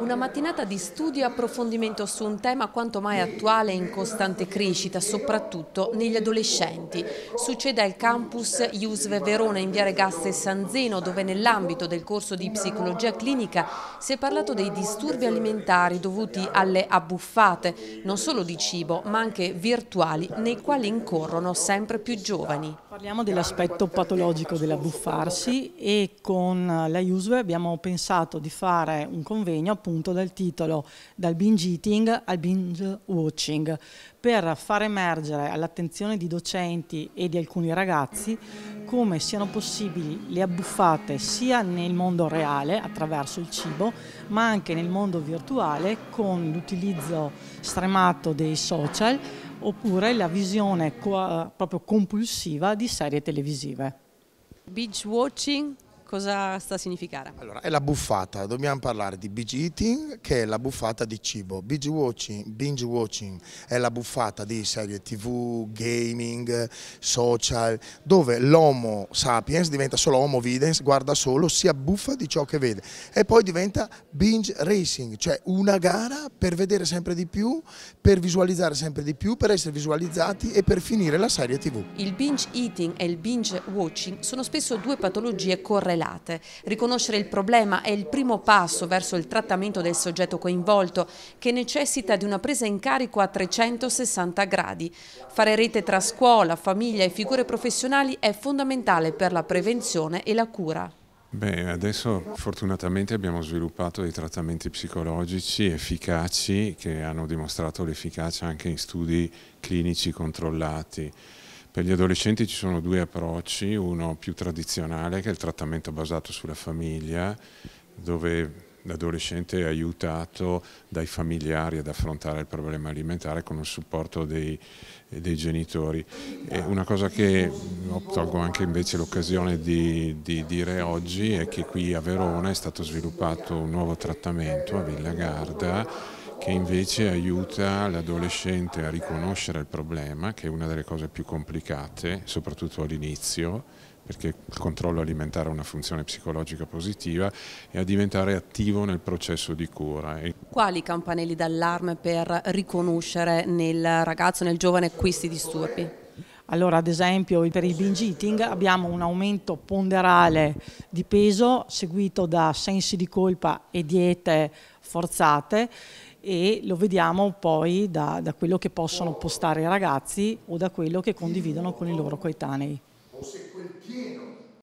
Una mattinata di studio e approfondimento su un tema quanto mai attuale e in costante crescita, soprattutto negli adolescenti. Succede al campus IUSVE Verona in Viare Gasse San Zeno, dove nell'ambito del corso di psicologia clinica si è parlato dei disturbi alimentari dovuti alle abbuffate, non solo di cibo, ma anche virtuali, nei quali incorrono sempre più giovani. Parliamo dell'aspetto patologico dell'abbuffarsi e con la IUSVE abbiamo pensato di fare un convegno appunto appunto dal titolo dal binge eating al binge watching per far emergere all'attenzione di docenti e di alcuni ragazzi come siano possibili le abbuffate sia nel mondo reale attraverso il cibo ma anche nel mondo virtuale con l'utilizzo stremato dei social oppure la visione proprio compulsiva di serie televisive. Binge watching cosa sta a significare? Allora, è la buffata, dobbiamo parlare di binge eating che è la buffata di cibo, binge watching, binge watching è la buffata di serie tv, gaming, social, dove l'homo sapiens diventa solo homo videns, guarda solo, si abbuffa di ciò che vede e poi diventa binge racing, cioè una gara per vedere sempre di più, per visualizzare sempre di più, per essere visualizzati e per finire la serie tv. Il binge eating e il binge watching sono spesso due patologie correlate tutelate. Riconoscere il problema è il primo passo verso il trattamento del soggetto coinvolto che necessita di una presa in carico a 360 gradi. Fare rete tra scuola, famiglia e figure professionali è fondamentale per la prevenzione e la cura. Beh, adesso fortunatamente abbiamo sviluppato dei trattamenti psicologici efficaci che hanno dimostrato l'efficacia anche in studi clinici controllati. Per gli adolescenti ci sono due approcci, uno più tradizionale che è il trattamento basato sulla famiglia, dove l'adolescente è aiutato dai familiari ad affrontare il problema alimentare con il supporto dei, dei genitori. E una cosa che tolgo anche invece l'occasione di, di, dire oggi è che qui a Verona è stato sviluppato un nuovo trattamento a Villa Garda che invece aiuta l'adolescente a riconoscere il problema, che è una delle cose più complicate, soprattutto all'inizio, perché il controllo alimentare ha una funzione psicologica positiva, e a diventare attivo nel processo di cura. Quali campanelli d'allarme per riconoscere nel ragazzo, nel giovane, questi disturbi? Allora, ad esempio, per il binge eating abbiamo un aumento ponderale di peso seguito da sensi di colpa e diete forzate e lo vediamo poi da, da quello che possono postare i ragazzi o da quello che condividono con i loro coetanei.